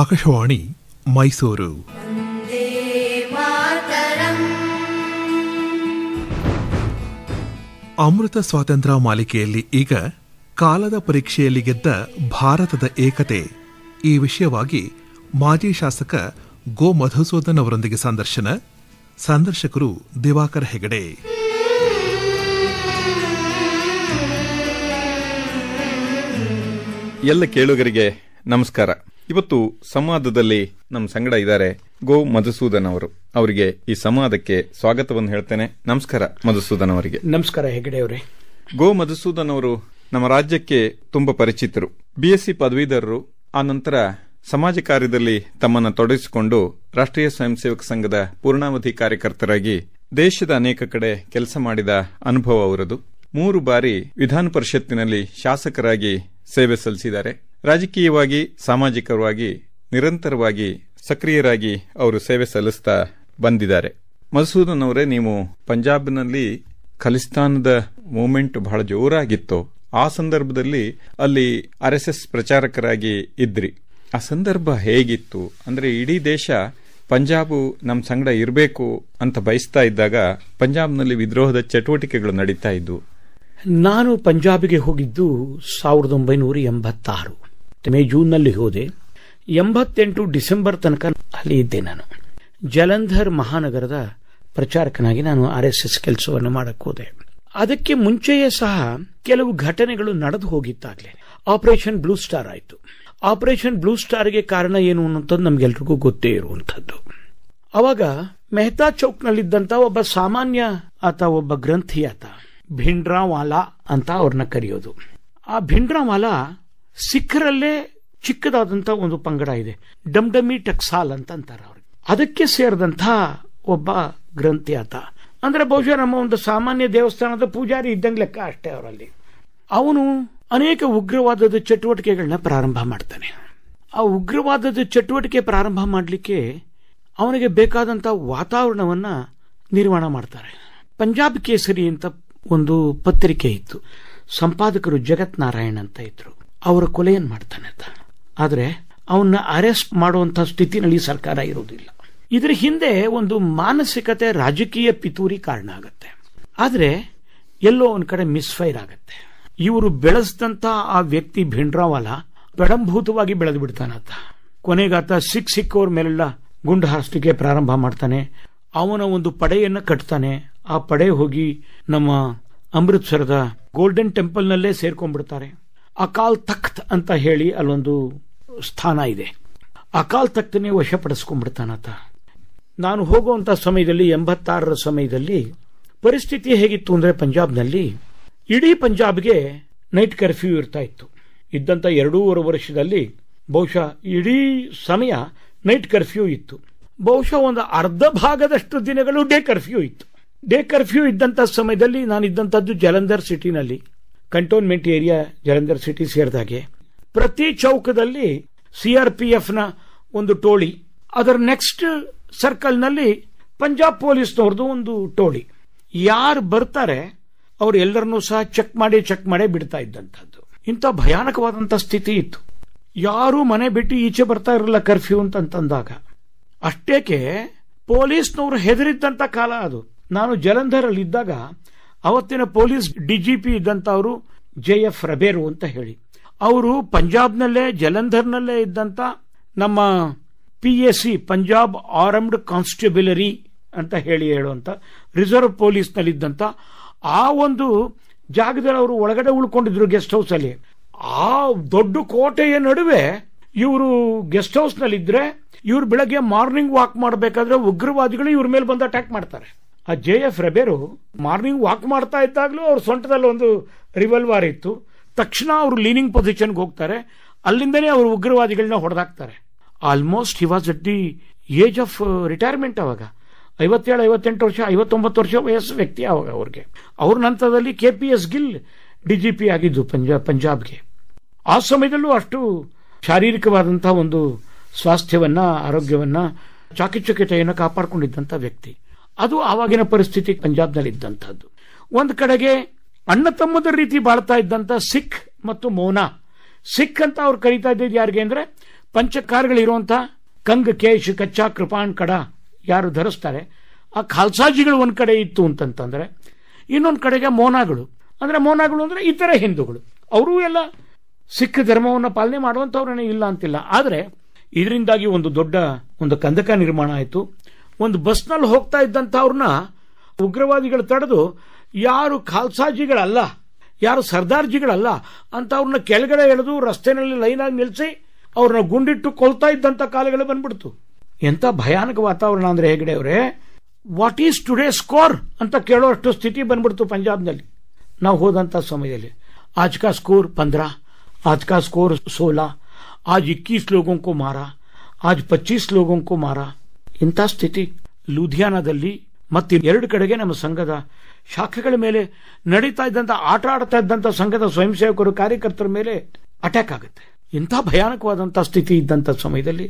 ಆಕಾಶವಾಣಿ ಮೈಸೂರು ಅಮೃತ ಸ್ವಾತಂತ್ರ್ಯ ಮಾಲಿಕೆಯಲ್ಲಿ ಈಗ ಕಾಲದ ಪರೀಕ್ಷೆಯಲ್ಲಿ ಗೆದ್ದ ಭಾರತದ ಏಕತೆ ಈ ವಿಷಯವಾಗಿ ಮಾಜಿ ಶಾಸಕ ಗೋ ಮಧುಸೂದನ್ ಅವರೊಂದಿಗೆ ಸಂದರ್ಶನ ಸಂದರ್ಶಕರು ದಿವಾಕರ್ ಹೆಗಡೆ ಎಲ್ಲ ಕೇಳುಗರಿಗೆ ನಮಸ್ಕಾರ ಇವತ್ತು ಸಂವಾದದಲ್ಲಿ ನಮ್ಮ ಸಂಗಡ ಇದ್ದಾರೆ ಗೋ ಮಧುಸೂದನ್ ಅವರು ಅವರಿಗೆ ಈ ಸಂವಾದಕ್ಕೆ ಸ್ವಾಗತವನ್ನು ಹೇಳ್ತೇನೆ ನಮಸ್ಕಾರ ಮಧುಸೂದನ್ ಅವರಿಗೆ ನಮಸ್ಕಾರ ಹೆಗಡೆ ಅವರೇ ಗೋ ಮಧುಸೂದನ್ ಅವರು ನಮ್ಮ ರಾಜ್ಯಕ್ಕೆ ತುಂಬಾ ಪರಿಚಿತರು ಬಿಎಸ್ಸಿ ಪದವೀಧರರು ಆ ನಂತರ ಸಮಾಜ ಕಾರ್ಯದಲ್ಲಿ ತಮ್ಮನ್ನು ತೊಡಗಿಸಿಕೊಂಡು ರಾಷ್ಟ್ರೀಯ ಸ್ವಯಂ ಸೇವಕ ಸಂಘದ ಪೂರ್ಣಾವಧಿ ಕಾರ್ಯಕರ್ತರಾಗಿ ದೇಶದ ಅನೇಕ ಕಡೆ ಕೆಲಸ ಮಾಡಿದ ಅನುಭವ ಅವರದು ಮೂರು ಬಾರಿ ವಿಧಾನ ಪರಿಷತ್ತಿನಲ್ಲಿ ಶಾಸಕರಾಗಿ ಸೇವೆ ಸಲ್ಲಿಸಿದ್ದಾರೆ ರಾಜಕೀಯವಾಗಿ ಸಾಮಾಜಿಕವಾಗಿ ನಿರಂತರವಾಗಿ ಸಕ್ರಿಯರಾಗಿ ಅವರು ಸೇವೆ ಸಲ್ಲಿಸ್ತಾ ಬಂದಿದ್ದಾರೆ ಮಧುಸೂದನ್ ಅವರೇ ನೀವು ಪಂಜಾಬ್ನಲ್ಲಿ ಖಲಿಸ್ತಾನದ ಮೂವ್ಮೆಂಟ್ ಬಹಳ ಜೋರಾಗಿತ್ತು ಆ ಸಂದರ್ಭದಲ್ಲಿ ಅಲ್ಲಿ ಆರ್ ಎಸ್ ಎಸ್ ಪ್ರಚಾರಕರಾಗಿ ಇದ್ರಿ ಆ ಸಂದರ್ಭ ಹೇಗಿತ್ತು ಅಂದ್ರೆ ಇಡೀ ದೇಶ ಪಂಜಾಬ್ ನಮ್ಮ ಸಂಗಡ ಇರಬೇಕು ಅಂತ ಬಯಸ್ತಾ ಇದ್ದಾಗ ಪಂಜಾಬ್ನಲ್ಲಿ ವಿದ್ರೋಹದ ಚಟುವಟಿಕೆಗಳು ನಡೀತಾ ಇದ್ವು ನಾನು ಪಂಜಾಬಿಗೆ ಹೋಗಿದ್ದು ಸಾವಿರದ ಒಂಬೈನೂರ ಎಂಬತ್ತಾರು ಮೇ ಜೂನ್ನಲ್ಲಿ ಹೋದೆ ಎಂಬತ್ತೆಂಟು ಡಿಸೆಂಬರ್ ತನಕ ಅಲ್ಲಿ ಇದ್ದೆ ನಾನು ಜಲಂಧರ್ ಮಹಾನಗರದ ಪ್ರಚಾರಕನಾಗಿ ನಾನು ಆರ್ ಎಸ್ ಎಸ್ ಕೆಲಸವನ್ನು ಮಾಡಕ್ಕೋದೆ ಅದಕ್ಕೆ ಮುಂಚೆಯೇ ಸಹ ಕೆಲವು ಘಟನೆಗಳು ನಡೆದು ಹೋಗಿತ್ತಾಗಲೇ ಆಪರೇಷನ್ ಬ್ಲೂ ಸ್ಟಾರ್ ಆಯಿತು ಆಪರೇಷನ್ ಬ್ಲೂ ಸ್ಟಾರ್ಗೆ ಕಾರಣ ಏನು ಅನ್ನೋದು ನಮ್ಗೆಲ್ರಿಗೂ ಗೊತ್ತೇ ಇರುವಂಥದ್ದು ಅವಾಗ ಮೆಹ್ತಾ ಚೌಕ್ನಲ್ಲಿದ್ದಂಥ ಒಬ್ಬ ಸಾಮಾನ್ಯ ಆತ ಒಬ್ಬ ಗ್ರಂಥಿ ಆತ ಭಿಂಡ್ರಾವಾಲಾ ಅಂತ ಅವ್ರನ್ನ ಕರೆಯೋದು ಆ ಭಿಂಡ್ರಾವಾಲಾ ಸಿಖ್ಖರಲ್ಲೇ ಚಿಕ್ಕದಾದಂಥ ಒಂದು ಪಂಗಡ ಇದೆ ಡಮ್ಡಮಿ ಟಕ್ಸಾಲ್ ಅಂತ ಅಂತಾರೆ ಅವ್ರಿಗೆ ಅದಕ್ಕೆ ಸೇರಿದಂಥ ಒಬ್ಬ ಗ್ರಂಥಿ ಆತ ಅಂದ್ರೆ ಬಹುಶಃ ನಮ್ಮ ಒಂದು ಸಾಮಾನ್ಯ ದೇವಸ್ಥಾನದ ಪೂಜಾರಿ ಇದ್ದಂಗೆ ಲೆಕ್ಕ ಅಷ್ಟೇ ಅವರಲ್ಲಿ ಅವನು ಅನೇಕ ಉಗ್ರವಾದದ ಚಟುವಟಿಕೆಗಳನ್ನ ಪ್ರಾರಂಭ ಮಾಡ್ತಾನೆ ಆ ಉಗ್ರವಾದದ ಚಟುವಟಿಕೆ ಪ್ರಾರಂಭ ಮಾಡಲಿಕ್ಕೆ ಅವನಿಗೆ ಬೇಕಾದಂಥ ವಾತಾವರಣವನ್ನ ನಿರ್ಮಾಣ ಮಾಡ್ತಾರೆ ಪಂಜಾಬ್ ಕೇಸರಿ ಅಂತ ಒಂದು ಪತ್ರಿಕೆ ಇತ್ತು ಸಂಪಾದಕರು ಜಗತ್ ನಾರಾಯಣ್ ಅಂತ ಇದ್ರು ಅವರ ಕೊಲೆಯನ್ನು ಮಾಡ್ತಾನೆ ಆದರೆ ಅವನ್ನ ಅರೆಸ್ಟ್ ಮಾಡುವಂತಹ ಸ್ಥಿತಿನಲ್ಲಿ ಸರ್ಕಾರ ಇರುವುದಿಲ್ಲ ಇದರ ಹಿಂದೆ ಒಂದು ಮಾನಸಿಕತೆ ರಾಜಕೀಯ ಪಿತೂರಿ ಕಾರಣ ಆಗುತ್ತೆ ಆದರೆ ಎಲ್ಲೋ ಒಂದು ಕಡೆ ಮಿಸ್ಫೈರ್ ಆಗುತ್ತೆ ಇವರು ಬೆಳೆಸಿದಂಥ ಆ ವ್ಯಕ್ತಿ ಭಿಂಡ್ರಾವಾಲ ಬೆಡಂಭೂತವಾಗಿ ಬೆಳೆದು ಬಿಡ್ತಾನಂತ ಕೊನೆಗಾತ ಸಿಕ್ ಸಿಕ್ಕವ್ರ ಮೇಲೆಲ್ಲ ಗುಂಡು ಹಾರಿಸಲಿಕ್ಕೆ ಪ್ರಾರಂಭ ಮಾಡ್ತಾನೆ ಅವನ ಒಂದು ಪಡೆಯನ್ನು ಕಟ್ತಾನೆ ಆ ಪಡೆ ಹೋಗಿ ನಮ್ಮ ಅಮೃತಸರದ ಗೋಲ್ಡನ್ ಟೆಂಪಲ್ನಲ್ಲೇ ಸೇರ್ಕೊಂಡ್ಬಿಡ್ತಾರೆ ಅಕಾಲ್ ತಖ್ತ್ ಅಂತ ಹೇಳಿ ಅಲ್ಲೊಂದು ಸ್ಥಾನ ಇದೆ ಅಕಾಲ್ ತಖ್ತನೇ ವಶಪಡಿಸ್ಕೊಂಡ್ಬಿಡ್ತಾನತ ನಾನು ಹೋಗುವಂತ ಸಮಯದಲ್ಲಿ ಎಂಬತ್ತಾರರ ಸಮಯದಲ್ಲಿ ಪರಿಸ್ಥಿತಿ ಹೇಗಿತ್ತು ಅಂದ್ರೆ ಪಂಜಾಬ್ನಲ್ಲಿ ಇಡೀ ಪಂಜಾಬ್ಗೆ ನೈಟ್ ಕರ್ಫ್ಯೂ ಇರ್ತಾ ಇತ್ತು ಇದ್ದಂಥ ಎರಡೂವರೆ ವರ್ಷದಲ್ಲಿ ಬಹುಶಃ ಇಡೀ ಸಮಯ ನೈಟ್ ಕರ್ಫ್ಯೂ ಇತ್ತು ಬಹುಶಃ ಒಂದು ಅರ್ಧ ಭಾಗದಷ್ಟು ದಿನಗಳು ಡೇ ಕರ್ಫ್ಯೂ ಇತ್ತು ಡೇ ಕರ್ಫ್ಯೂ ಇದ್ದಂತ ಸಮಯದಲ್ಲಿ ನಾನು ಇದ್ದಂಥದ್ದು ಜಲಂಧರ್ ಸಿಟಿನಲ್ಲಿ ಕಂಟೋನ್ಮೆಂಟ್ ಏರಿಯಾ ಜಲಂಧರ್ ಸಿಟಿ ಸೇರಿದಾಗೆ ಪ್ರತಿ ಚೌಕದಲ್ಲಿ ಸಿ ಆರ್ ಪಿ ಎಫ್ನ ಒಂದು ಟೋಳಿ ಅದರ ನೆಕ್ಸ್ಟ್ ಸರ್ಕಲ್ ನಲ್ಲಿ ಪಂಜಾಬ್ ಪೊಲೀಸ್ನವ್ರದ್ದು ಒಂದು ಟೋಳಿ ಯಾರು ಬರ್ತಾರೆ ಅವ್ರು ಎಲ್ಲರನ್ನೂ ಸಹ ಚೆಕ್ ಮಾಡಿ ಚೆಕ್ ಮಾಡೇ ಬಿಡ್ತಾ ಇದ್ದಂತದ್ದು ಇಂಥ ಭಯಾನಕವಾದಂತ ಸ್ಥಿತಿ ಇತ್ತು ಯಾರು ಮನೆ ಬಿಟ್ಟು ಈಚೆ ಬರ್ತಾ ಇರಲಿಲ್ಲ ಕರ್ಫ್ಯೂ ಅಂತಂದಾಗ ಅಷ್ಟೇಕೆ ಪೊಲೀಸ್ನವರು ಹೆದರಿದ್ದಂತ ಕಾಲ ಅದು ನಾನು ಜಲಂಧರಲ್ಲಿ ಇದ್ದಾಗ ಅವತ್ತಿನ ಪೊಲೀಸ್ ಡಿಜಿಪಿ ಅವರು ಜೆ ಎಫ್ ರಬೇರು ಅಂತ ಹೇಳಿ ಅವರು ಪಂಜಾಬ್ನಲ್ಲೇ ಜಲಂಧರ್ನಲ್ಲೇ ಇದ್ದಂತ ನಮ್ಮ P S C Punjab armed constabulary ಅಂತ ಹೇಳಿ ಹೇಳುವಂತ ರಿಸರ್ವ್ ಇದ್ದಂತ ಆ ಒಂದು ಜಾಗದಲ್ಲಿ ಅವರು ಒಳಗಡೆ ಉಳ್ಕೊಂಡಿದ್ರು ಗೆಸ್ಟ್ ಹೌಸ್ ಅಲ್ಲಿ ಆ ದೊಡ್ಡ ಕೋಟೆಯ ನಡುವೆ ಇವರು ಗೆಸ್ಟ್ ಹೌಸ್ನಲ್ಲಿದ್ದರೆ ಇವ್ರು ಬೆಳಗ್ಗೆ ಮಾರ್ನಿಂಗ್ ವಾಕ್ ಮಾಡಬೇಕಾದ್ರೆ ಉಗ್ರವಾದಿಗಳು ಇವ್ರ ಮೇಲೆ ಬಂದು ಅಟ್ಯಾಕ್ ಮಾಡ್ತಾರೆ ಆ J F Ribeiro morning walk ಮಾಡ್ತಾ ಇದ್ದಾಗಲೂ ಅವ್ರ ಸೊಂಟದಲ್ಲಿ ಒಂದು ರಿವಲ್ವಾರ್ ಇತ್ತು ತಕ್ಷಣ ಅವರು ಲೀನಿಂಗ್ ಪೊಸಿಷನ್ಗೆ ಹೋಗ್ತಾರೆ ಅಲ್ಲಿಂದನೇ ಅವರು ಉಗ್ರವಾದಿಗಳನ್ನ ಹೊಡೆದಾಕ್ತಾರೆ almost he was at the age of retirement ಅವಾಗ ಐವತ್ತೇಳು ಐವತ್ತೆಂಟು ವರ್ಷ ಐವತ್ತೊಂಬತ್ತು ವರ್ಷ ವಯಸ್ಸು ವ್ಯಕ್ತಿ ಅವಾಗ ಅವ್ರಿಗೆ ಅವ್ರ ನಂತರದಲ್ಲಿ K P S Gill D G P ಆಗಿದ್ದು ಪಂಜಾಬ್ ಪಂಜಾಬ್ಗೆ ಆ ಸಮಯದಲ್ಲೂ ಅಷ್ಟು ಶಾರೀರಿಕವಾದಂತಹ ಒಂದು ಸ್ವಾಸ್ಥ್ಯವನ್ನ ಆರೋಗ್ಯವನ್ನ ಚಾಕಿಚುಕಿತೆಯನ್ನು ಕಾಪಾಡಿಕೊಂಡಿದ್ದಂಥ ವ್ಯಕ್ತಿ ಅದು ಆವಾಗಿನ ಪರಿಸ್ಥಿತಿ ಪಂಜಾಬ್ನಲ್ಲಿ ಇದ್ದಂಥದ್ದು ಒಂದು ಕಡೆಗೆ ಅಣ್ಣ ತಮ್ಮದ ರೀತಿ ಬಾಳ್ತಾ ಇದ್ದಂಥ ಸಿಖ್ ಮತ್ತು ಮೋನಾ ಸಿಖ್ ಅಂತ ಅವ್ರು ಕರೀತಾ ಇದ್ದಿದ್ದು ಯಾರಿಗೆ ಅಂದರೆ ಪಂಚಕಾರ್ಗಳಿರುವಂಥ ಕಂಗ್ ಕೇಶ್ ಕಚ್ಚಾ ಕೃಪಾಣ್ ಕಡ ಯಾರು ಧರಿಸ್ತಾರೆ ಆ ಖಾಲ್ಸಾಜಿಗಳು ಒಂದು ಕಡೆ ಇತ್ತು ಅಂತಂತಂದ್ರೆ ಇನ್ನೊಂದು ಕಡೆಗೆ ಮೋನಾಗಳು ಅಂದ್ರೆ ಮೋನಾಗಳು ಅಂದ್ರೆ ಇತರ ಹಿಂದೂಗಳು ಅವರೂ ಎಲ್ಲ ಸಿಖ್ ಧರ್ಮವನ್ನು ಪಾಲನೆ ಮಾಡುವಂತವ್ರೇನೆ ಇಲ್ಲ ಅಂತಿಲ್ಲ ಆದರೆ ಇದರಿಂದಾಗಿ ಒಂದು ದೊಡ್ಡ ಒಂದು ಕಂದಕ ನಿರ್ಮಾಣ ಆಯಿತು ಒಂದು ಬಸ್ನಲ್ಲಿ ಹೋಗ್ತಾ ಅವ್ರನ್ನ ಉಗ್ರವಾದಿಗಳು ತಡೆದು ಯಾರು ಖಾಲ್ಸಾಜಿಗಳಲ್ಲ ಯಾರು ಸರ್ದಾರ್ಜಿಗಳಲ್ಲ ಅಂತ ಅವ್ರನ್ನ ಕೆಳಗಡೆ ಎಳೆದು ರಸ್ತೆನಲ್ಲಿ ಲೈನಾಗಿ ನಿಲ್ಸಿ ಅವ್ರನ್ನ ಗುಂಡಿಟ್ಟು ಕೊಲ್ತಾ ಇದ್ದಂತ ಕಾಲಗಳು ಬಂದ್ಬಿಡ್ತು ಎಂತ ಭಯಾನಕ ವಾತಾವರಣ ಅಂದ್ರೆ ಹೆಗಡೆ ಅವರೇ ವಾಟ್ ಈಸ್ ಟುಡೇ ಸ್ಕೋರ್ ಅಂತ ಕೇಳೋಷ್ಟು ಸ್ಥಿತಿ ಬಂದ್ಬಿಡ್ತು ಪಂಜಾಬ್ನಲ್ಲಿ ನಾವು ಹೋದಂತ ಸಮಯದಲ್ಲಿ ಆಜ್ ಕಾ ಸ್ಕೋರ್ ಪಂದ್ರ ಆಜ್ ಕಾ ಸ್ಕೋರ್ ಸೋಲ ಆಜ್ ಇಕ್ಕೀಸ್ ಲೋಗೋ ಮಾರಾ ಆಜ್ ಪಚ್ಚೀಸ್ 25 ಮಾರಾ ಇಂಥ ಸ್ಥಿತಿ ಲೂಧಿಯಾನದಲ್ಲಿ ಮತ್ತೆ ಎರಡು ಕಡೆಗೆ ನಮ್ಮ ಸಂಘದ ಶಾಖೆಗಳ ಮೇಲೆ ನಡೀತಾ ಇದ್ದಂತ ಆಟ ಆಡ್ತಾ ಇದ್ದಂಥ ಸಂಘದ ಸ್ವಯಂ ಸೇವಕರು ಕಾರ್ಯಕರ್ತರ ಮೇಲೆ ಅಟ್ಯಾಕ್ ಆಗುತ್ತೆ ಇಂಥ ಭಯಾನಕವಾದಂಥ ಸ್ಥಿತಿ ಇದ್ದಂಥ ಸಮಯದಲ್ಲಿ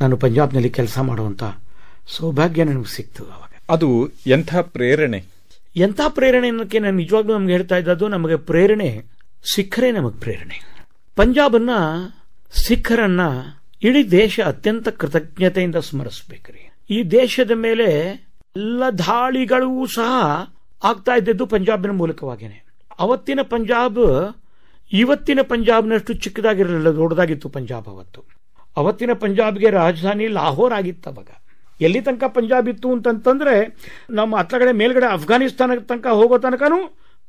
ನಾನು ಪಂಜಾಬ್ನಲ್ಲಿ ಕೆಲಸ ಮಾಡುವಂತ ಸೌಭಾಗ್ಯ ನನಗೆ ಸಿಕ್ತು ಅವಾಗ ಅದು ಎಂಥ ಪ್ರೇರಣೆ ಎಂಥ ಪ್ರೇರಣೆ ಅನ್ನೋಕ್ಕೆ ನಾನು ನಿಜವಾಗ್ಲೂ ನಮ್ಗೆ ಹೇಳ್ತಾ ಇದ್ದದ್ದು ನಮಗೆ ಪ್ರೇರಣೆ ಸಿಖ್ಖರೇ ನಮಗೆ ಪ್ರೇರಣೆ ಪಂಜಾಬನ್ನ ಸಿಖ್ಖರನ್ನು ಇಡೀ ದೇಶ ಅತ್ಯಂತ ಕೃತಜ್ಞತೆಯಿಂದ ಸ್ಮರಿಸಬೇಕ್ರಿ ಈ ದೇಶದ ಮೇಲೆ ಎಲ್ಲ ದಾಳಿಗಳೂ ಸಹ ಆಗ್ತಾ ಇದ್ದದ್ದು ಪಂಜಾಬಿನ ಮೂಲಕವಾಗಿಯೇ ಅವತ್ತಿನ ಪಂಜಾಬ್ ಇವತ್ತಿನ ಪಂಜಾಬ್ನಷ್ಟು ಚಿಕ್ಕದಾಗಿರಲಿಲ್ಲ ದೊಡ್ಡದಾಗಿತ್ತು ಪಂಜಾಬ್ ಅವತ್ತು ಅವತ್ತಿನ ಪಂಜಾಬ್ಗೆ ರಾಜಧಾನಿ ಲಾಹೋರ್ ಆಗಿತ್ತು ಅವಾಗ ಎಲ್ಲಿ ತನಕ ಪಂಜಾಬ್ ಇತ್ತು ಅಂತಂತಂದ್ರೆ ನಮ್ಮ ಹತ್ತಗಡೆ ಮೇಲ್ಗಡೆ ಅಫ್ಘಾನಿಸ್ತಾನ ತನಕ ಹೋಗೋ ತನಕನೂ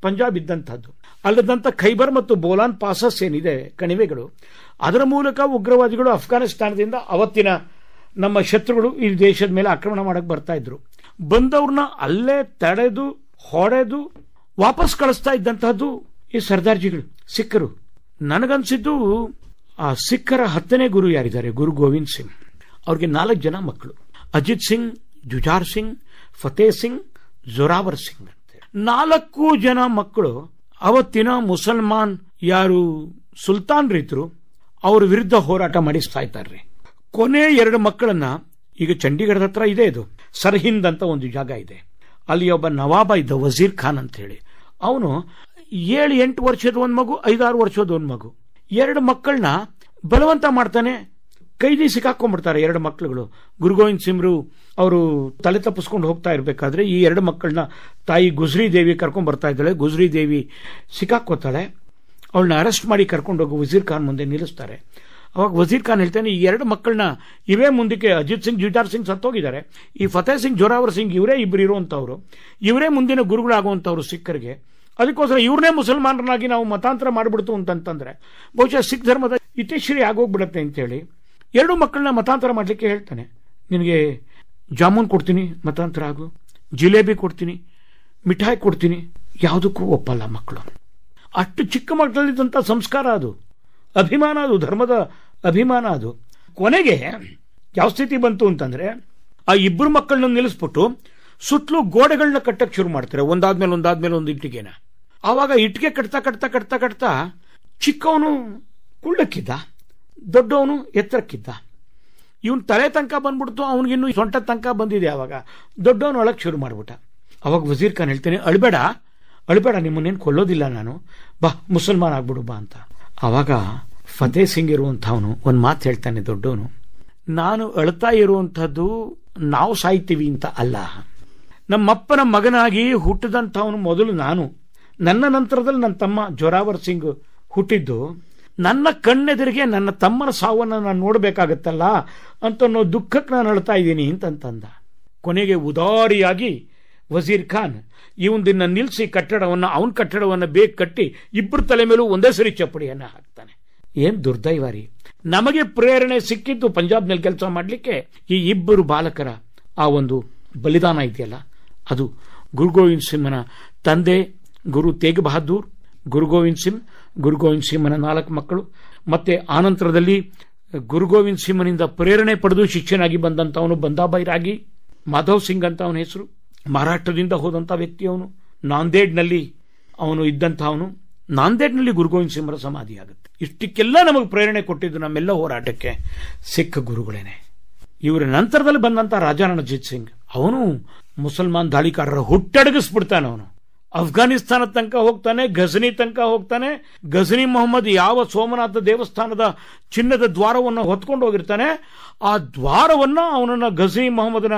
ಪಂಜಾಬ್ ಇದ್ದಂಥದ್ದು ಅಲ್ಲದಂತ ಖೈಬರ್ ಮತ್ತು ಬೋಲಾನ್ ಪಾಸಸ್ ಏನಿದೆ ಕಣಿವೆಗಳು ಅದರ ಮೂಲಕ ಉಗ್ರವಾದಿಗಳು ಅಫ್ಘಾನಿಸ್ತಾನದಿಂದ ಅವತ್ತಿನ ನಮ್ಮ ಶತ್ರುಗಳು ಈ ದೇಶದ ಮೇಲೆ ಆಕ್ರಮಣ ಮಾಡಕ್ಕೆ ಬರ್ತಾ ಇದ್ರು ಬಂದವ್ರನ್ನ ಅಲ್ಲೇ ತಡೆದು ಹೊಡೆದು ವಾಪಸ್ ಕಳಿಸ್ತಾ ಇದ್ದಂತಹದ್ದು ಈ ಸರ್ದಾರ್ಜಿಗಳು ಸಿಖ್ಖರು ನನಗನ್ಸಿದ್ದು ಆ ಸಿಖ್ಖರ ಹತ್ತನೇ ಗುರು ಯಾರಿದ್ದಾರೆ ಗುರು ಗೋವಿಂದ್ ಸಿಂಗ್ ಅವ್ರಿಗೆ ನಾಲ್ಕು ಜನ ಮಕ್ಕಳು ಅಜಿತ್ ಸಿಂಗ್ ಜುಜಾರ್ ಸಿಂಗ್ ಫತೇಹ್ ಸಿಂಗ್ ಜೋರಾವರ್ ಸಿಂಗ್ ನಾಲ್ಕು ಜನ ಮಕ್ಕಳು ಅವತ್ತಿನ ಮುಸಲ್ಮಾನ್ ಯಾರು ಸುಲ್ತಾನ್ ರೈತರು ಅವ್ರ ವಿರುದ್ಧ ಹೋರಾಟ ಮಾಡಿಸ್ತಾ ಇದ್ದಾರೆ ಕೊನೆ ಎರಡು ಮಕ್ಕಳನ್ನ ಈಗ ಚಂಡೀಗಢದ ಹತ್ರ ಇದೆ ಇದು ಸರ್ಹಿಂದ್ ಅಂತ ಒಂದು ಜಾಗ ಇದೆ ಅಲ್ಲಿ ಒಬ್ಬ ನವಾಬ ಇದ್ದ ವಜೀರ್ ಖಾನ್ ಅಂತ ಹೇಳಿ ಅವನು ಏಳು ಎಂಟು ವರ್ಷದ ಒಂದು ಮಗು ಐದಾರು ವರ್ಷದ ಒಂದು ಮಗು ಎರಡು ಮಕ್ಕಳನ್ನ ಬಲವಂತ ಮಾಡ್ತಾನೆ ಕೈಲಿ ಸಿಕ್ಕಾಕೊಂಡ್ಬಿಡ್ತಾರೆ ಎರಡು ಮಕ್ಕಳುಗಳು ಗೋವಿಂದ್ ಸಿಮ್ರು ಅವರು ತಲೆ ತಪ್ಪಿಸ್ಕೊಂಡು ಹೋಗ್ತಾ ಇರಬೇಕಾದ್ರೆ ಈ ಎರಡು ಮಕ್ಕಳನ್ನ ತಾಯಿ ಗುಜ್ರಿ ದೇವಿ ಕರ್ಕೊಂಡ್ ಬರ್ತಾ ಇದ್ದಾಳೆ ಗುಜ್ರಿ ದೇವಿ ಸಿಕ್ಕಾಕೋತಾಳೆ ಅವಳನ್ನ ಅರೆಸ್ಟ್ ಮಾಡಿ ಕರ್ಕೊಂಡೋಗಿ ವಜೀರ್ ಖಾನ್ ಮುಂದೆ ನಿಲ್ಲಿಸ್ತಾರೆ ಅವಾಗ ವಜೀರ್ ಖಾನ್ ಹೇಳ್ತಾನೆ ಈ ಎರಡು ಮಕ್ಕಳನ್ನ ಇವೇ ಮುಂದಕ್ಕೆ ಅಜಿತ್ ಸಿಂಗ್ ಜೀಟಾರ್ ಸಿಂಗ್ ಹೋಗಿದ್ದಾರೆ ಈ ಫತೇ ಸಿಂಗ್ ಜೋರಾವರ್ ಸಿಂಗ್ ಇವರೇ ಇಬ್ಬರು ಇರುವಂಥವ್ರು ಇವರೇ ಮುಂದಿನ ಗುರುಗಳಾಗುವಂಥವ್ರು ಸಿಖ್ಖರಿಗೆ ಅದಕ್ಕೋಸ್ಕರ ಇವ್ರನ್ನೇ ಮುಸಲ್ಮಾನರನ್ನಾಗಿ ನಾವು ಮತಾಂತರ ಮಾಡಿಬಿಡ್ತು ಅಂತಂದ್ರೆ ಬಹುಶಃ ಸಿಖ್ ಧರ್ಮದ ಇತಿಶ್ರೀ ಆಗೋಗ್ಬಿಡತ್ತೆ ಅಂತೇಳಿ ಎರಡು ಮಕ್ಕಳನ್ನ ಮತಾಂತರ ಮಾಡಲಿಕ್ಕೆ ಹೇಳ್ತಾನೆ ನಿನಗೆ ಜಾಮೂನ್ ಕೊಡ್ತೀನಿ ಮತಾಂತರ ಆಗು ಜಿಲೇಬಿ ಕೊಡ್ತೀನಿ ಮಿಠಾಯಿ ಕೊಡ್ತೀನಿ ಯಾವುದಕ್ಕೂ ಒಪ್ಪಲ್ಲ ಮಕ್ಕಳು ಅಷ್ಟು ಚಿಕ್ಕ ಮಕ್ಕಳಲ್ಲಿದ್ದಂಥ ಸಂಸ್ಕಾರ ಅದು ಅಭಿಮಾನ ಅದು ಧರ್ಮದ ಅಭಿಮಾನ ಅದು ಕೊನೆಗೆ ಯಾವ ಸ್ಥಿತಿ ಬಂತು ಅಂತಂದರೆ ಆ ಇಬ್ಬರು ಮಕ್ಕಳನ್ನ ನಿಲ್ಲಿಸ್ಬಿಟ್ಟು ಸುತ್ತಲೂ ಗೋಡೆಗಳನ್ನ ಕಟ್ಟಕ್ಕೆ ಶುರು ಮಾಡ್ತಾರೆ ಒಂದಾದ್ಮೇಲೆ ಒಂದಾದ್ಮೇಲೆ ಒಂದು ಇಟ್ಟಿಗೆನ ಆವಾಗ ಇಟ್ಟಿಗೆ ಕಟ್ತಾ ಕಟ್ತಾ ಕಟ್ತಾ ಕಟ್ತಾ ಚಿಕ್ಕವನು ಕುಳ್ಳಕ್ಕಿದ್ದ ದೊಡ್ಡವನು ಎತ್ತರಕ್ಕಿದ್ದ ಇವನು ತಲೆ ತನಕ ಬಂದ್ಬಿಡ್ತು ಅವನಿಗಿನ್ನು ಸೊಂಟ ತನಕ ಬಂದಿದೆ ಅವಾಗ ದೊಡ್ಡವನು ಒಳಗೆ ಶುರು ಮಾಡಿಬಿಟ್ಟ ಅವಾಗ ವಜೀರ್ ಖಾನ್ ಹೇಳ್ತೇನೆ ಅಳಬೇಡ ಅಳಬೇಡ ನಿಮ್ಮನ್ನೇನು ಕೊಲ್ಲೋದಿಲ್ಲ ನಾನು ಬಾ ಮುಸಲ್ಮಾನ್ ಆಗ್ಬಿಡು ಬಾ ಅಂತ ಅವಾಗ ಫತೇ ಸಿಂಗ್ ಇರುವಂಥವನು ಒಂದು ಮಾತು ಹೇಳ್ತಾನೆ ದೊಡ್ಡವನು ನಾನು ಅಳ್ತಾ ಇರುವಂಥದ್ದು ನಾವು ಸಾಯ್ತೀವಿ ಅಂತ ಅಲ್ಲ ನಮ್ಮಪ್ಪನ ಮಗನಾಗಿ ಹುಟ್ಟಿದಂಥವನು ಮೊದಲು ನಾನು ನನ್ನ ನಂತರದಲ್ಲಿ ನನ್ನ ತಮ್ಮ ಜೋರಾವರ್ ಸಿಂಗ್ ಹುಟ್ಟಿದ್ದು ನನ್ನ ಕಣ್ಣೆದುರಿಗೆ ನನ್ನ ತಮ್ಮನ ಸಾವನ್ನು ನಾನು ನೋಡಬೇಕಾಗತ್ತಲ್ಲ ಅಂತ ಅನ್ನೋ ದುಃಖಕ್ಕೆ ನಾನು ಅಳ್ತಾ ಇದ್ದೀನಿ ಅಂತಂತಂದ ಕೊನೆಗೆ ಉದಾರಿಯಾಗಿ ವಜೀರ್ ಖಾನ್ ಇವನ ನಿಲ್ಲಿಸಿ ಕಟ್ಟಡವನ್ನು ಅವನ ಕಟ್ಟಡವನ್ನು ಬೇಗ ಕಟ್ಟಿ ಇಬ್ಬರು ತಲೆ ಮೇಲೂ ಒಂದೇ ಸರಿ ಚಪ್ಪಡಿಯನ್ನು ಹಾಕ್ತಾನೆ ಏನ್ ದುರ್ದೈವಾರಿ ನಮಗೆ ಪ್ರೇರಣೆ ಸಿಕ್ಕಿದ್ದು ಪಂಜಾಬ್ನಲ್ಲಿ ಕೆಲಸ ಮಾಡಲಿಕ್ಕೆ ಈ ಇಬ್ಬರು ಬಾಲಕರ ಆ ಒಂದು ಬಲಿದಾನ ಇದೆಯಲ್ಲ ಅದು ಗುರು ಗೋವಿಂದ್ ಸಿಂಹನ ತಂದೆ ಗುರು ತೇಗ್ ಬಹದ್ದೂರ್ ಗುರು ಗೋವಿಂದ್ ಸಿಂಗ್ ಗುರು ಗೋವಿಂದ್ ಸಿಂಹನ ನಾಲ್ಕು ಮಕ್ಕಳು ಮತ್ತೆ ಆನಂತರದಲ್ಲಿ ಗುರು ಗೋವಿಂದ್ ಸಿಂಹನಿಂದ ಪ್ರೇರಣೆ ಪಡೆದು ಶಿಷ್ಯನಾಗಿ ಬಂದಂಥವನು ರಾಗಿ ಮಾಧವ್ ಸಿಂಗ್ ಅಂತ ಅವನ ಹೆಸರು ಮಹಾರಾಷ್ಟ್ರದಿಂದ ಹೋದಂಥ ವ್ಯಕ್ತಿ ಅವನು ನಾಂದೇಡ್ನಲ್ಲಿ ಅವನು ಇದ್ದಂಥ ಅವನು ನಾಂದೇಡ್ನಲ್ಲಿ ಗುರುಗೋವಿಂದ್ ಸಿಂಹರ ಸಮಾಧಿ ಆಗುತ್ತೆ ಇಷ್ಟಕ್ಕೆಲ್ಲ ನಮಗೆ ಪ್ರೇರಣೆ ಕೊಟ್ಟಿದ್ದು ನಮ್ಮೆಲ್ಲ ಹೋರಾಟಕ್ಕೆ ಸಿಖ್ ಗುರುಗಳೇನೆ ಇವರ ನಂತರದಲ್ಲಿ ಬಂದಂಥ ರಾಜಾ ರಣಜಿತ್ ಸಿಂಗ್ ಅವನು ಮುಸಲ್ಮಾನ್ ದಾಳಿಕಾರರ ಹುಟ್ಟಡಗಿಸ್ಬಿಡ್ತಾನೆ ಅವನು ಅಫ್ಘಾನಿಸ್ತಾನ ತನಕ ಹೋಗ್ತಾನೆ ಘಜನಿ ತನಕ ಹೋಗ್ತಾನೆ ಘಜನಿ ಮೊಹಮ್ಮದ್ ಯಾವ ಸೋಮನಾಥ ದೇವಸ್ಥಾನದ ಚಿನ್ನದ ದ್ವಾರವನ್ನು ಹೊತ್ಕೊಂಡು ಹೋಗಿರ್ತಾನೆ ಆ ದ್ವಾರವನ್ನು ಅವನನ್ನು ಘಜನಿ ಮೊಹಮ್ಮದನ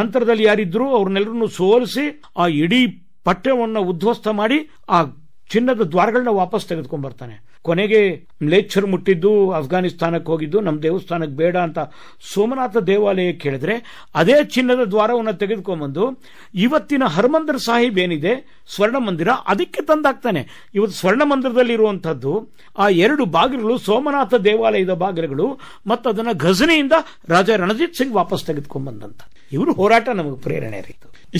ನಂತರದಲ್ಲಿ ಯಾರಿದ್ರು ಅವ್ರನ್ನೆಲ್ಲರನ್ನು ಸೋಲಿಸಿ ಆ ಇಡೀ ಪಠ್ಯವನ್ನು ಉದ್ವಸ್ತ ಮಾಡಿ ಆ ಚಿನ್ನದ ದ್ವಾರಗಳನ್ನ ವಾಪಸ್ ತೆಗೆದುಕೊಂಡು ಬರ್ತಾನೆ ಕೊನೆಗೆ ಮ್ಲೇಚ್ಛರ್ ಮುಟ್ಟಿದ್ದು ಅಫ್ಘಾನಿಸ್ತಾನಕ್ಕೆ ಹೋಗಿದ್ದು ನಮ್ಮ ದೇವಸ್ಥಾನಕ್ಕೆ ಬೇಡ ಅಂತ ಸೋಮನಾಥ ದೇವಾಲಯಕ್ಕೆ ಕೇಳಿದ್ರೆ ಅದೇ ಚಿನ್ನದ ದ್ವಾರವನ್ನು ತೆಗೆದುಕೊಂಡ್ಬಂದು ಇವತ್ತಿನ ಹರ್ಮಂದರ್ ಸಾಹಿಬ್ ಏನಿದೆ ಸ್ವರ್ಣ ಮಂದಿರ ಅದಕ್ಕೆ ತಂದಾಗ್ತಾನೆ ಇವತ್ತು ಸ್ವರ್ಣ ಮಂದಿರದಲ್ಲಿ ಇರುವಂಥದ್ದು ಆ ಎರಡು ಬಾಗಿಲುಗಳು ಸೋಮನಾಥ ದೇವಾಲಯದ ಬಾಗಿಲುಗಳು ಮತ್ತು ಅದನ್ನು ಘಜನೆಯಿಂದ ರಾಜಾ ರಣಜಿತ್ ಸಿಂಗ್ ವಾಪಸ್ ತೆಗೆದುಕೊಂಡ್ ಬಂದಂತ ಇವರು ಹೋರಾಟ ನಮಗೆ ಪ್ರೇರಣೆ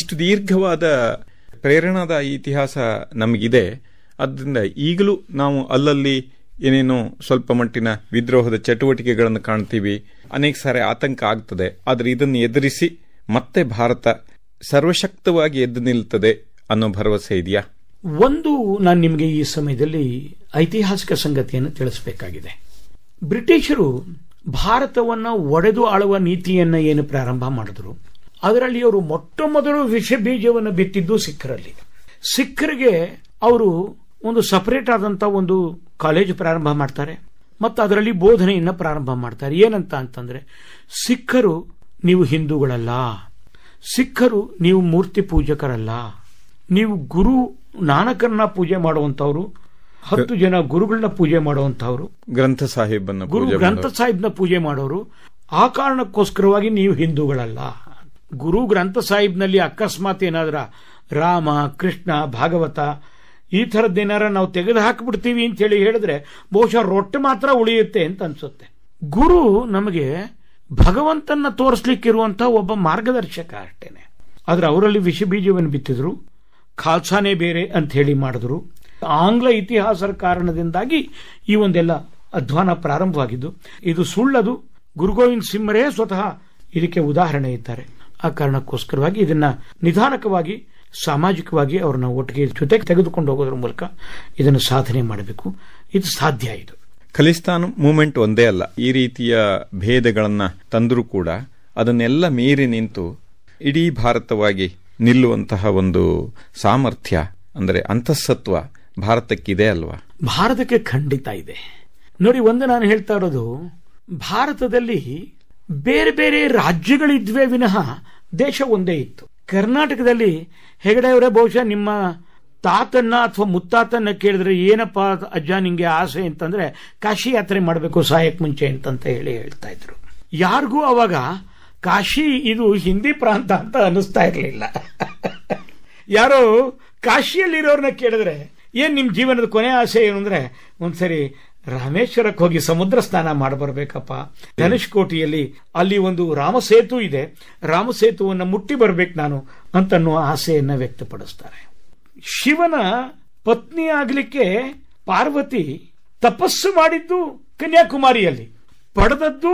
ಇಷ್ಟು ದೀರ್ಘವಾದ ಪ್ರೇರಣಾದ ಇತಿಹಾಸ ನಮಗಿದೆ ಆದ್ದರಿಂದ ಈಗಲೂ ನಾವು ಅಲ್ಲಲ್ಲಿ ಏನೇನೋ ಸ್ವಲ್ಪ ಮಟ್ಟಿನ ವಿದ್ರೋಹದ ಚಟುವಟಿಕೆಗಳನ್ನು ಕಾಣ್ತೀವಿ ಅನೇಕ ಸಾರಿ ಆತಂಕ ಆಗ್ತದೆ ಆದರೆ ಇದನ್ನು ಎದುರಿಸಿ ಮತ್ತೆ ಭಾರತ ಸರ್ವಶಕ್ತವಾಗಿ ಎದ್ದು ನಿಲ್ತದೆ ಅನ್ನೋ ಭರವಸೆ ಇದೆಯಾ ಒಂದು ನಾನು ನಿಮಗೆ ಈ ಸಮಯದಲ್ಲಿ ಐತಿಹಾಸಿಕ ಸಂಗತಿಯನ್ನು ತಿಳಿಸಬೇಕಾಗಿದೆ ಬ್ರಿಟಿಷರು ಭಾರತವನ್ನು ಒಡೆದು ಆಳುವ ನೀತಿಯನ್ನು ಏನು ಪ್ರಾರಂಭ ಮಾಡಿದ್ರು ಅದರಲ್ಲಿ ಅವರು ಮೊಟ್ಟ ಮೊದಲು ವಿಷ ಬೀಜವನ್ನು ಬಿತ್ತಿದ್ದು ಸಿಖ್ಖರಲ್ಲಿ ಸಿಖ್ಖರಿಗೆ ಅವರು ಒಂದು ಸಪರೇಟ್ ಆದಂತ ಒಂದು ಕಾಲೇಜ್ ಪ್ರಾರಂಭ ಮಾಡ್ತಾರೆ ಮತ್ತು ಅದರಲ್ಲಿ ಬೋಧನೆಯನ್ನು ಪ್ರಾರಂಭ ಮಾಡ್ತಾರೆ ಏನಂತ ಅಂತಂದ್ರೆ ಸಿಖ್ಖರು ನೀವು ಹಿಂದೂಗಳಲ್ಲ ಸಿಖ್ಖರು ನೀವು ಮೂರ್ತಿ ಪೂಜಕರಲ್ಲ ನೀವು ಗುರು ನಾನಕರನ್ನ ಪೂಜೆ ಮಾಡುವಂತವರು ಹತ್ತು ಜನ ಗುರುಗಳನ್ನ ಪೂಜೆ ಮಾಡುವಂತವರು ಗ್ರಂಥ ಸಾಹಿಬ್ ಗುರು ಗ್ರಂಥ ಸಾಹಿಬ್ನ ಪೂಜೆ ಮಾಡೋರು ಆ ಕಾರಣಕ್ಕೋಸ್ಕರವಾಗಿ ನೀವು ಹಿಂದೂಗಳಲ್ಲ ಗುರು ಗ್ರಂಥ ಸಾಹಿಬ್ನಲ್ಲಿ ಅಕಸ್ಮಾತ್ ಏನಾದ್ರ ರಾಮ ಕೃಷ್ಣ ಭಾಗವತ ಈ ಥರದ್ದೇನಾರ ನಾವು ತೆಗೆದು ಹಾಕಿಬಿಡ್ತೀವಿ ಹೇಳಿ ಹೇಳಿದ್ರೆ ಬಹುಶಃ ರೊಟ್ಟಿ ಮಾತ್ರ ಉಳಿಯುತ್ತೆ ಅಂತ ಅನ್ಸುತ್ತೆ ಗುರು ನಮಗೆ ಭಗವಂತನ ತೋರಿಸ್ಲಿಕ್ಕಿರುವಂತಹ ಒಬ್ಬ ಮಾರ್ಗದರ್ಶಕ ಅಷ್ಟೇನೆ ಆದ್ರೆ ಅವರಲ್ಲಿ ಬೀಜವನ್ನು ಬಿತ್ತಿದ್ರು ಖಾಲ್ಸಾನೆ ಬೇರೆ ಅಂತ ಹೇಳಿ ಮಾಡಿದ್ರು ಆಂಗ್ಲ ಇತಿಹಾಸದ ಕಾರಣದಿಂದಾಗಿ ಈ ಒಂದೆಲ್ಲ ಅಧ್ವಾನ ಪ್ರಾರಂಭವಾಗಿದ್ದು ಇದು ಸುಳ್ಳದು ಗುರುಗೋವಿಂದ್ ಸಿಂಹರೇ ಸ್ವತಃ ಇದಕ್ಕೆ ಉದಾಹರಣೆ ಇದ್ದಾರೆ ಆ ಕಾರಣಕ್ಕೋಸ್ಕರವಾಗಿ ಇದನ್ನ ನಿಧಾನಕವಾಗಿ ಸಾಮಾಜಿಕವಾಗಿ ಅವರನ್ನು ಒಟ್ಟಿಗೆ ಜೊತೆಗೆ ತೆಗೆದುಕೊಂಡು ಹೋಗೋದ್ರ ಮೂಲಕ ಇದನ್ನು ಸಾಧನೆ ಮಾಡಬೇಕು ಇದು ಸಾಧ್ಯ ಇದು ಖಲಿಸ್ತಾನ್ ಮೂವ್ಮೆಂಟ್ ಒಂದೇ ಅಲ್ಲ ಈ ರೀತಿಯ ಭೇದಗಳನ್ನು ತಂದರೂ ಕೂಡ ಅದನ್ನೆಲ್ಲ ಮೀರಿ ನಿಂತು ಇಡೀ ಭಾರತವಾಗಿ ನಿಲ್ಲುವಂತಹ ಒಂದು ಸಾಮರ್ಥ್ಯ ಅಂದರೆ ಅಂತಃಸತ್ವ ಭಾರತಕ್ಕಿದೆ ಅಲ್ವಾ ಭಾರತಕ್ಕೆ ಖಂಡಿತ ಇದೆ ನೋಡಿ ಒಂದು ನಾನು ಹೇಳ್ತಾ ಇರೋದು ಭಾರತದಲ್ಲಿ ಬೇರೆ ಬೇರೆ ರಾಜ್ಯಗಳಿದ್ವೆ ವಿನಃ ದೇಶ ಒಂದೇ ಇತ್ತು ಕರ್ನಾಟಕದಲ್ಲಿ ಹೆಗಡೆಯವರೇ ಬಹುಶಃ ನಿಮ್ಮ ತಾತನ್ನ ಅಥವಾ ಮುತ್ತಾತನ್ನ ಕೇಳಿದ್ರೆ ಏನಪ್ಪ ಅಜ್ಜ ನಿಂಗೆ ಆಸೆ ಅಂತಂದ್ರೆ ಕಾಶಿ ಯಾತ್ರೆ ಮಾಡಬೇಕು ಸಹಾಯಕ್ಕೆ ಮುಂಚೆ ಅಂತಂತ ಹೇಳಿ ಹೇಳ್ತಾ ಇದ್ರು ಯಾರಿಗೂ ಅವಾಗ ಕಾಶಿ ಇದು ಹಿಂದಿ ಪ್ರಾಂತ ಅಂತ ಅನಿಸ್ತಾ ಇರಲಿಲ್ಲ ಯಾರೋ ಕಾಶಿಯಲ್ಲಿರೋರನ್ನ ಕೇಳಿದ್ರೆ ಏನು ನಿಮ್ಮ ಜೀವನದ ಕೊನೆ ಆಸೆ ಏನು ಅಂದರೆ ಒಂದ್ಸರಿ ರಾಮೇಶ್ವರಕ್ಕೆ ಹೋಗಿ ಸಮುದ್ರ ಸ್ನಾನ ಮಾಡಬರ್ಬೇಕಪ್ಪ ಧನುಷ್ಕೋಟಿಯಲ್ಲಿ ಅಲ್ಲಿ ಒಂದು ರಾಮಸೇತು ಇದೆ ರಾಮಸೇತುವನ್ನು ಮುಟ್ಟಿ ಬರ್ಬೇಕು ನಾನು ಅನ್ನೋ ಆಸೆಯನ್ನು ವ್ಯಕ್ತಪಡಿಸ್ತಾರೆ ಶಿವನ ಪತ್ನಿ ಆಗಲಿಕ್ಕೆ ಪಾರ್ವತಿ ತಪಸ್ಸು ಮಾಡಿದ್ದು ಕನ್ಯಾಕುಮಾರಿಯಲ್ಲಿ ಪಡೆದದ್ದು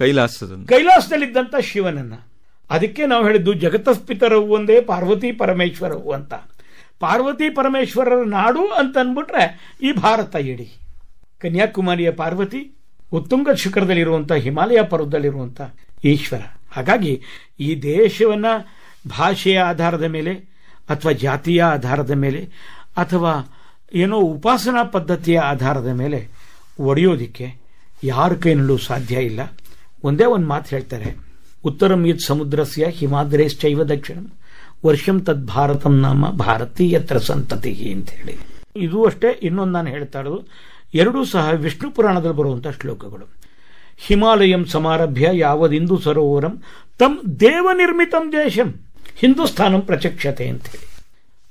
ಕೈಲಾಸದ ಕೈಲಾಸದಲ್ಲಿದ್ದಂತ ಶಿವನನ್ನ ಅದಕ್ಕೆ ನಾವು ಹೇಳಿದ್ದು ಜಗತಸ್ಪಿತರವು ಒಂದೇ ಪಾರ್ವತಿ ಪರಮೇಶ್ವರವು ಅಂತ ಪಾರ್ವತಿ ಪರಮೇಶ್ವರರ ನಾಡು ಅಂತ ಅಂದ್ಬಿಟ್ರೆ ಈ ಭಾರತ ಇಡೀ ಕನ್ಯಾಕುಮಾರಿಯ ಪಾರ್ವತಿ ಉತ್ತುಂಗ ಶಿಖರದಲ್ಲಿರುವಂತಹ ಹಿಮಾಲಯ ಪರ್ವತದಲ್ಲಿರುವಂಥ ಈಶ್ವರ ಹಾಗಾಗಿ ಈ ದೇಶವನ್ನ ಭಾಷೆಯ ಆಧಾರದ ಮೇಲೆ ಅಥವಾ ಜಾತಿಯ ಆಧಾರದ ಮೇಲೆ ಅಥವಾ ಏನೋ ಉಪಾಸನಾ ಪದ್ಧತಿಯ ಆಧಾರದ ಮೇಲೆ ಒಡೆಯೋದಿಕ್ಕೆ ಯಾರ ಕೈನಲ್ಲೂ ಸಾಧ್ಯ ಇಲ್ಲ ಒಂದೇ ಒಂದು ಮಾತು ಹೇಳ್ತಾರೆ ಉತ್ತರಂ ಸಮುದ್ರ ಸಮುದ್ರಸ್ಯ ಹಿಮಾದ್ರೇಶ್ಚೈವ ದಕ್ಷಿಣ ವರ್ಷಂ ತದ್ ಭಾರತಂ ನಾಮ ಭಾರತೀಯತ್ರ ಸಂತತಿ ಅಂತ ಹೇಳಿ ಇದು ಅಷ್ಟೇ ಇನ್ನೊಂದು ನಾನು ಹೇಳ್ತಾ ಇರೋದು ಎರಡೂ ಸಹ ವಿಷ್ಣು ಪುರಾಣದಲ್ಲಿ ಬರುವಂತಹ ಶ್ಲೋಕಗಳು ಹಿಮಾಲಯಂ ಸಮಾರಭ್ಯ ಯಾವದಿಂದು ಸರೋವರಂ ತಮ್ ದೇವನಿರ್ಮಿತಂ ದೇಶಂ ಹಿಂದೂಸ್ಥಾನಂ ಪ್ರಚಕ್ಷತೆ ಅಂತೇಳಿ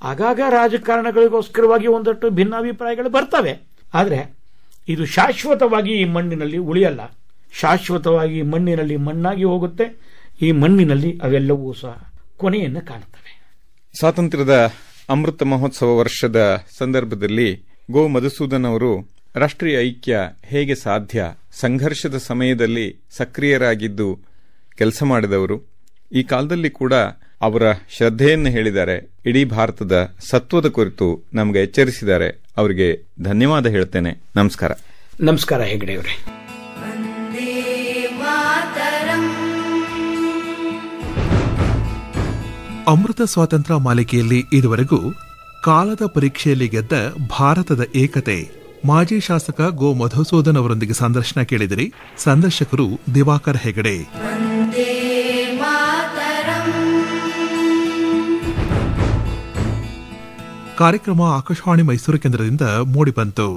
ಆಗಾಗ ರಾಜಕಾರಣಗಳಿಗೋಸ್ಕರವಾಗಿ ಒಂದಷ್ಟು ಭಿನ್ನಾಭಿಪ್ರಾಯಗಳು ಬರ್ತವೆ ಆದರೆ ಇದು ಶಾಶ್ವತವಾಗಿ ಈ ಮಣ್ಣಿನಲ್ಲಿ ಉಳಿಯಲ್ಲ ಶಾಶ್ವತವಾಗಿ ಮಣ್ಣಿನಲ್ಲಿ ಮಣ್ಣಾಗಿ ಹೋಗುತ್ತೆ ಈ ಮಣ್ಣಿನಲ್ಲಿ ಅವೆಲ್ಲವೂ ಸಹ ಕೊನೆಯನ್ನು ಕಾಣುತ್ತವೆ ಸ್ವಾತಂತ್ರ್ಯದ ಅಮೃತ ಮಹೋತ್ಸವ ವರ್ಷದ ಸಂದರ್ಭದಲ್ಲಿ ಗೋ ಮಧುಸೂದನ್ ಅವರು ರಾಷ್ಟ್ರೀಯ ಐಕ್ಯ ಹೇಗೆ ಸಾಧ್ಯ ಸಂಘರ್ಷದ ಸಮಯದಲ್ಲಿ ಸಕ್ರಿಯರಾಗಿದ್ದು ಕೆಲಸ ಮಾಡಿದವರು ಈ ಕಾಲದಲ್ಲಿ ಕೂಡ ಅವರ ಶ್ರದ್ಧೆಯನ್ನು ಹೇಳಿದ್ದಾರೆ ಇಡೀ ಭಾರತದ ಸತ್ವದ ಕುರಿತು ನಮಗೆ ಎಚ್ಚರಿಸಿದ್ದಾರೆ ಅವರಿಗೆ ಧನ್ಯವಾದ ಹೇಳ್ತೇನೆ ನಮಸ್ಕಾರ ನಮಸ್ಕಾರ ಅವರೇ ಅಮೃತ ಸ್ವಾತಂತ್ರ್ಯ ಮಾಲಿಕೆಯಲ್ಲಿ ಇದುವರೆಗೂ ಕಾಲದ ಪರೀಕ್ಷೆಯಲ್ಲಿ ಗೆದ್ದ ಭಾರತದ ಏಕತೆ ಮಾಜಿ ಶಾಸಕ ಗೋ ಮಧುಸೂದನ್ ಅವರೊಂದಿಗೆ ಸಂದರ್ಶನ ಕೇಳಿದಿರಿ ಸಂದರ್ಶಕರು ದಿವಾಕರ್ ಹೆಗಡೆ ಕಾರ್ಯಕ್ರಮ ಆಕಾಶವಾಣಿ ಮೈಸೂರು ಕೇಂದ್ರದಿಂದ ಮೂಡಿಬಂತು